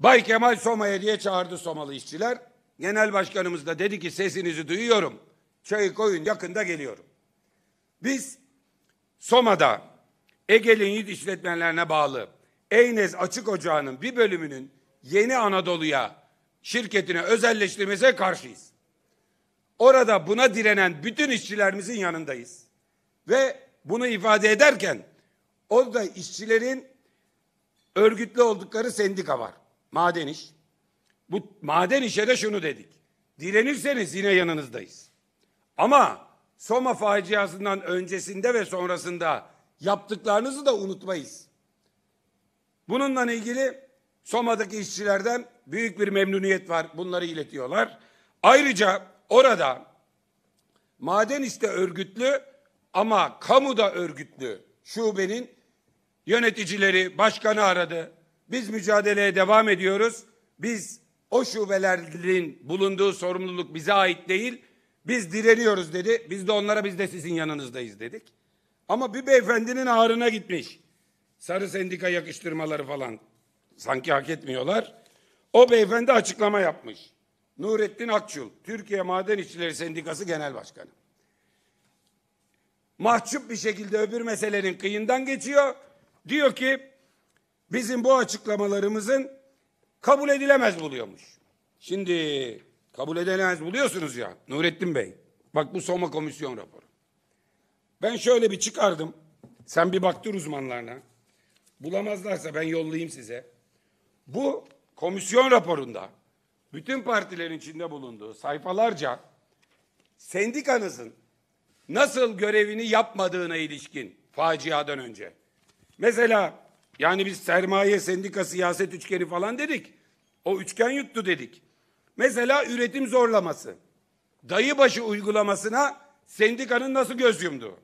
Bay Kemal Soma'ya diye çağırdı Somalı işçiler. Genel başkanımız da dedi ki sesinizi duyuyorum. Çayı koyun yakında geliyorum. Biz Soma'da Ege'nin Yiğit işletmelerine bağlı Eynez Açık Ocağı'nın bir bölümünün Yeni Anadolu'ya şirketine özelleştirmesine karşıyız. Orada buna direnen bütün işçilerimizin yanındayız. Ve bunu ifade ederken orada işçilerin örgütlü oldukları sendika var maden iş. Bu maden işe de şunu dedik. Direnirseniz yine yanınızdayız. Ama Soma faciasından öncesinde ve sonrasında yaptıklarınızı da unutmayız. Bununla ilgili Soma'daki işçilerden büyük bir memnuniyet var. Bunları iletiyorlar. Ayrıca orada maden işte örgütlü ama kamuda örgütlü şubenin yöneticileri başkanı aradı. Biz mücadeleye devam ediyoruz. Biz o şubelerin bulunduğu sorumluluk bize ait değil. Biz direniyoruz dedi. Biz de onlara biz de sizin yanınızdayız dedik. Ama bir beyefendinin ağrına gitmiş. Sarı sendika yakıştırmaları falan sanki hak etmiyorlar. O beyefendi açıklama yapmış. Nurettin Akçul, Türkiye Maden İşçileri Sendikası Genel Başkanı. Mahcup bir şekilde öbür meselenin kıyından geçiyor. Diyor ki bizim bu açıklamalarımızın kabul edilemez buluyormuş. Şimdi kabul edilemez buluyorsunuz ya Nurettin Bey. Bak bu Soma Komisyon raporu. Ben şöyle bir çıkardım. Sen bir baktır uzmanlarına. Bulamazlarsa ben yollayayım size. Bu komisyon raporunda bütün partilerin içinde bulunduğu sayfalarca sendikanızın nasıl görevini yapmadığına ilişkin faciadan önce. Mesela yani biz sermaye, sendika, siyaset üçgeni falan dedik. O üçgen yuttu dedik. Mesela üretim zorlaması. Dayıbaşı uygulamasına sendikanın nasıl göz yumdu?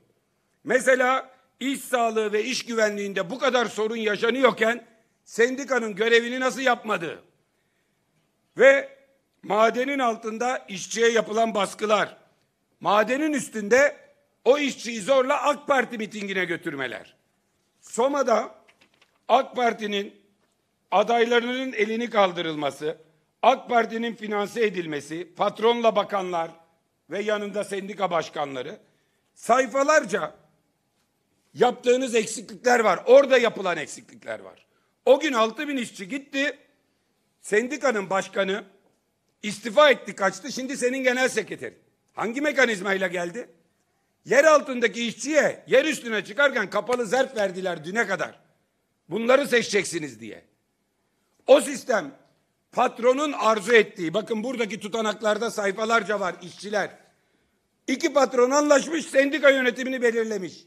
Mesela iş sağlığı ve iş güvenliğinde bu kadar sorun yaşanıyorken sendikanın görevini nasıl yapmadı? Ve madenin altında işçiye yapılan baskılar, madenin üstünde o işçiyi zorla AK Parti mitingine götürmeler. Soma'da AK Parti'nin adaylarının elini kaldırılması, AK Parti'nin finanse edilmesi, patronla bakanlar ve yanında sendika başkanları sayfalarca yaptığınız eksiklikler var. Orada yapılan eksiklikler var. O gün altı bin işçi gitti. Sendikanın başkanı istifa etti kaçtı. Şimdi senin genel sekreterin. Hangi mekanizmayla geldi? Yer altındaki işçiye yer üstüne çıkarken kapalı zerf verdiler düne kadar. Bunları seçeceksiniz diye. O sistem patronun arzu ettiği, bakın buradaki tutanaklarda sayfalarca var işçiler. İki patron anlaşmış, sendika yönetimini belirlemiş.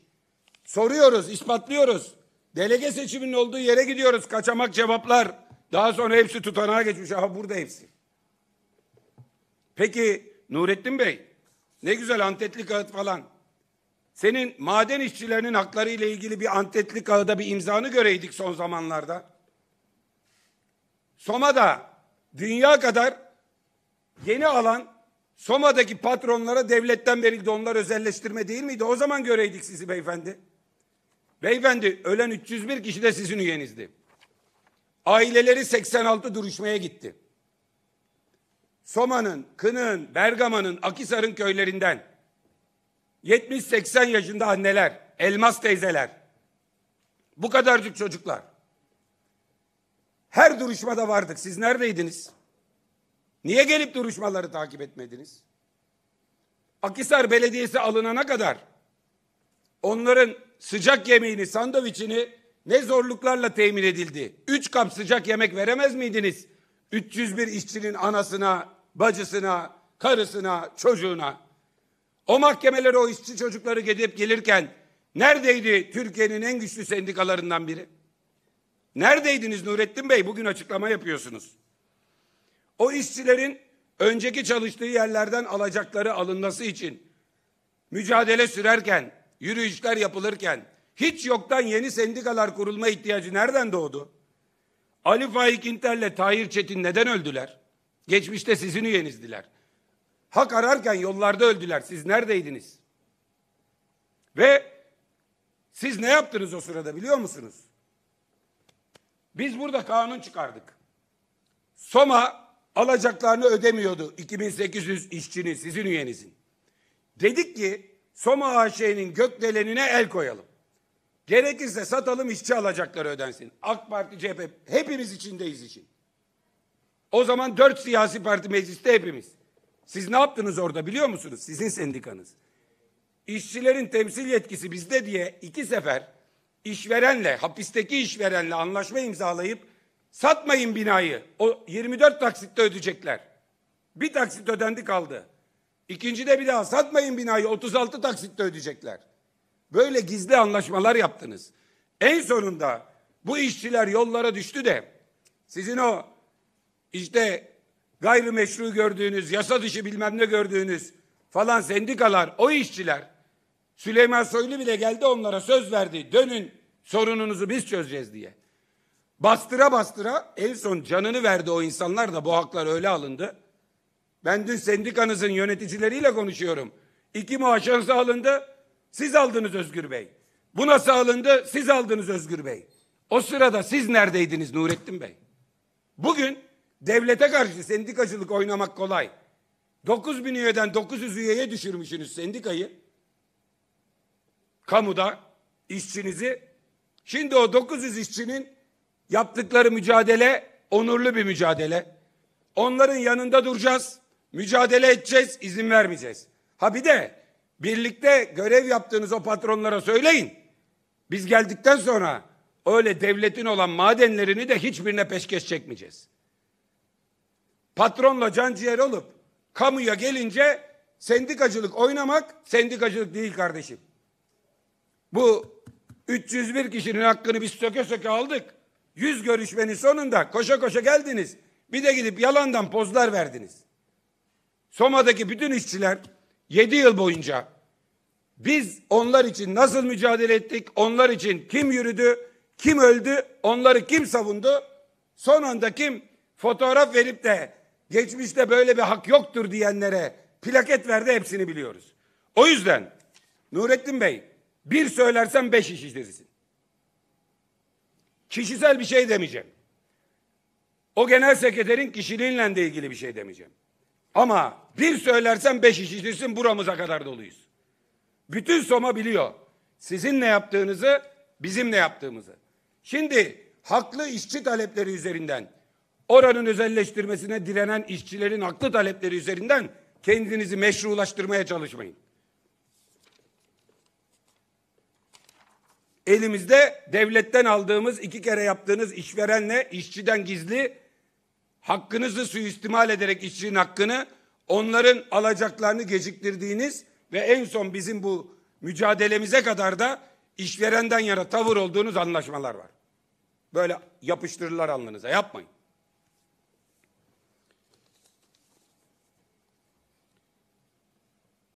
Soruyoruz, ispatlıyoruz. Delege seçiminin olduğu yere gidiyoruz. Kaçamak cevaplar. Daha sonra hepsi tutanağa geçmiş. Aha burada hepsi. Peki Nurettin Bey, ne güzel antetli kağıt falan. Senin maden işçilerinin hakları ile ilgili bir antetli kağıda bir imzanı göreydik son zamanlarda. Soma'da dünya kadar yeni alan Soma'daki patronlara devletten verildi. Onlar özelleştirme değil miydi? O zaman göreydik sizi beyefendi. Beyefendi ölen 301 kişi de sizin üyenizdi. Aileleri 86 duruşmaya gitti. Soma'nın, Kın'ın, Bergama'nın, Akisar'ın köylerinden 70-80 yaşında anneler, elmas teyzeler, bu kadarcık çocuklar. Her duruşmada vardık. Siz neredeydiniz? Niye gelip duruşmaları takip etmediniz? Akisar Belediyesi alınana kadar onların sıcak yemeğini, sandviçini ne zorluklarla temin edildi? Üç kap sıcak yemek veremez miydiniz? 301 işçinin anasına, bacısına, karısına, çocuğuna. O mahkemelere o işçi çocukları gidip gelirken neredeydi Türkiye'nin en güçlü sendikalarından biri? Neredeydiniz Nurettin Bey? Bugün açıklama yapıyorsunuz. O işçilerin önceki çalıştığı yerlerden alacakları alınması için mücadele sürerken, yürüyüşler yapılırken hiç yoktan yeni sendikalar kurulma ihtiyacı nereden doğdu? Ali Faik İnter'le Tahir Çetin neden öldüler? Geçmişte sizin üyenizdiler. Hak ararken yollarda öldüler. Siz neredeydiniz? Ve siz ne yaptınız o sırada biliyor musunuz? Biz burada kanun çıkardık. Soma alacaklarını ödemiyordu 2800 işçinin sizin üyenizin. Dedik ki Soma AŞ'nin gökdelenine el koyalım. Gerekirse satalım işçi alacakları ödensin. AK Parti, CHP hepimiz içindeyiz için. O zaman dört siyasi parti mecliste hepimiz. Siz ne yaptınız orada biliyor musunuz? Sizin sendikanız. İşçilerin temsil yetkisi bizde diye iki sefer işverenle, hapisteki işverenle anlaşma imzalayıp satmayın binayı. O 24 taksitte ödeyecekler. Bir taksit ödendi kaldı. İkincide bir daha satmayın binayı 36 taksitte ödeyecekler. Böyle gizli anlaşmalar yaptınız. En sonunda bu işçiler yollara düştü de sizin o işte gayrimeşru gördüğünüz, yasa dışı bilmem ne gördüğünüz falan sendikalar, o işçiler Süleyman Soylu bile geldi onlara söz verdi. Dönün sorununuzu biz çözeceğiz diye. Bastıra bastıra en son canını verdi o insanlar da bu haklar öyle alındı. Ben dün sendikanızın yöneticileriyle konuşuyorum. İki maaşınızı alındı, siz aldınız Özgür Bey. Bu nasıl alındı, siz aldınız Özgür Bey. O sırada siz neredeydiniz Nurettin Bey? Bugün Devlete karşı sendikacılık oynamak kolay. 9 bin üyeden 900 üyeye düşürmüşsünüz sendikayı. Kamuda işçinizi. Şimdi o 900 işçinin yaptıkları mücadele onurlu bir mücadele. Onların yanında duracağız. Mücadele edeceğiz, izin vermeyeceğiz. Ha bir de birlikte görev yaptığınız o patronlara söyleyin. Biz geldikten sonra öyle devletin olan madenlerini de hiçbirine peşkeş çekmeyeceğiz patronla can ciğer olup kamuya gelince sendikacılık oynamak sendikacılık değil kardeşim. Bu 301 kişinin hakkını biz söke söke aldık. 100 görüşmenin sonunda koşa koşa geldiniz. Bir de gidip yalandan pozlar verdiniz. Soma'daki bütün işçiler 7 yıl boyunca biz onlar için nasıl mücadele ettik? Onlar için kim yürüdü? Kim öldü? Onları kim savundu? Son anda kim fotoğraf verip de geçmişte böyle bir hak yoktur diyenlere plaket verdi hepsini biliyoruz. O yüzden Nurettin Bey bir söylersen beş iş işletirsin. Kişisel bir şey demeyeceğim. O genel sekreterin kişiliğinle de ilgili bir şey demeyeceğim. Ama bir söylersen beş iş işletirsin buramıza kadar doluyuz. Bütün Soma biliyor. Sizin ne yaptığınızı, bizim ne yaptığımızı. Şimdi haklı işçi talepleri üzerinden oranın özelleştirmesine direnen işçilerin haklı talepleri üzerinden kendinizi meşrulaştırmaya çalışmayın. Elimizde devletten aldığımız iki kere yaptığınız işverenle işçiden gizli hakkınızı suistimal ederek işçinin hakkını onların alacaklarını geciktirdiğiniz ve en son bizim bu mücadelemize kadar da işverenden yana tavır olduğunuz anlaşmalar var. Böyle yapıştırırlar alnınıza yapmayın.